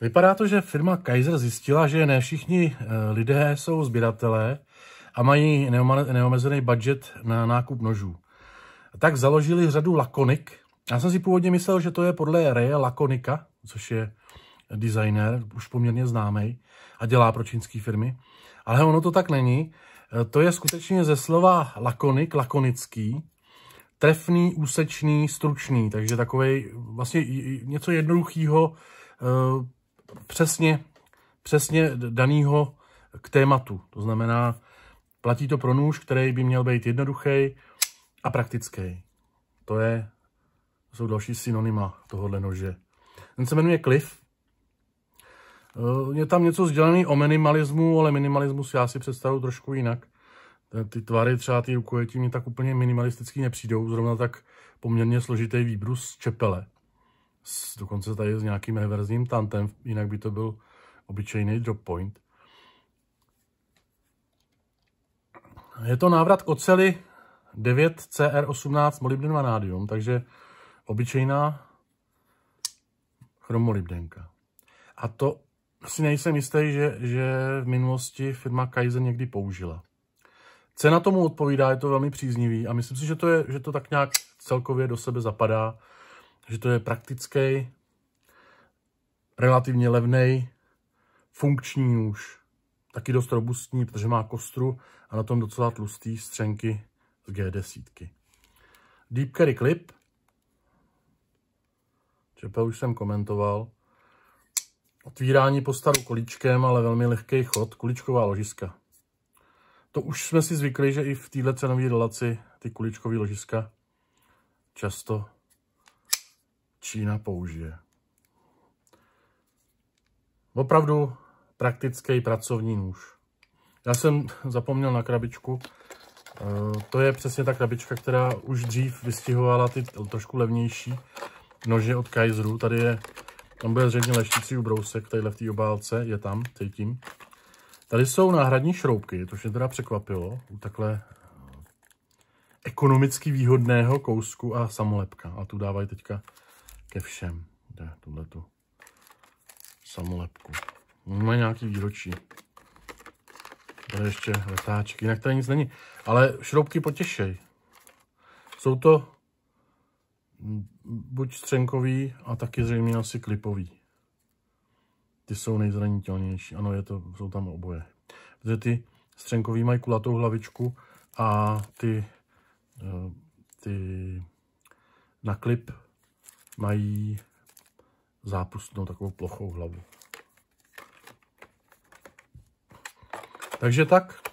Vypadá to, že firma Kaiser zjistila, že ne všichni eh, lidé jsou sběratelé a mají neomezený budget na nákup nožů. Tak založili řadu lakonik. Já jsem si původně myslel, že to je podle Reje Lakonika, což je designer, už poměrně známý a dělá pro čínské firmy. Ale ono to tak není. Eh, to je skutečně ze slova lakonik, lakonický, trefný, úsečný, stručný, takže takový vlastně něco jednoduchého, eh, přesně, přesně daného k tématu. To znamená, platí to pro nůž, který by měl být jednoduchý a praktický. To je, to jsou další synonyma tohohle nože. Ten se jmenuje Cliff. Eh, je tam něco sdělený o minimalismu, ale minimalismus já si představuji trošku jinak. Eh, ty tvary třeba ty rukojetí mě tak úplně minimalisticky nepřijdou, zrovna tak poměrně složitý výbrus z čepele s, dokonce tady s nějakým reverzním tantem, jinak by to byl obyčejný drop point. Je to návrat k oceli 9CR18 molybden vanádium, takže obyčejná chromolibdenka. A to si nejsem jistý, že, že v minulosti firma Kaizen někdy použila. Cena tomu odpovídá, je to velmi příznivý a myslím si, že to, je, že to tak nějak celkově do sebe zapadá že to je praktický, relativně levný, funkční nůž. Taky dost robustní, protože má kostru a na tom docela tlustý střenky z G10. Deep Carry Clip. Čepel už jsem komentoval. Otvírání po staru kolíčkem, ale velmi lehký chod, kuličková ložiska. To už jsme si zvykli, že i v této cenové relaci ty kuličkové ložiska často Čína použije. Opravdu praktický pracovní nůž. Já jsem zapomněl na krabičku. Eh, to je přesně ta krabička, která už dřív vystihovala ty trošku levnější nože od Kaiseru. Tady je, tam bude zřejmě leštící ubrousek, tadyhle v té obálce, je tam, cítím. Tady jsou náhradní šroubky, to mě teda překvapilo, u takhle eh, ekonomicky výhodného kousku a samolepka. A tu dávají teďka ke všem jde tuhletu samolepku. Má nějaký výročí. Tady ještě letáčky, jinak tady nic není. Ale šroubky potěšej. Jsou to buď střenkový a taky zřejmě asi klipový. Ty jsou nejzranitelnější. Ano, je to, jsou tam oboje. Protože ty střenkový mají kulatou hlavičku a ty, eh, ty na klip mají zápustnou takovou plochou hlavu. Takže tak,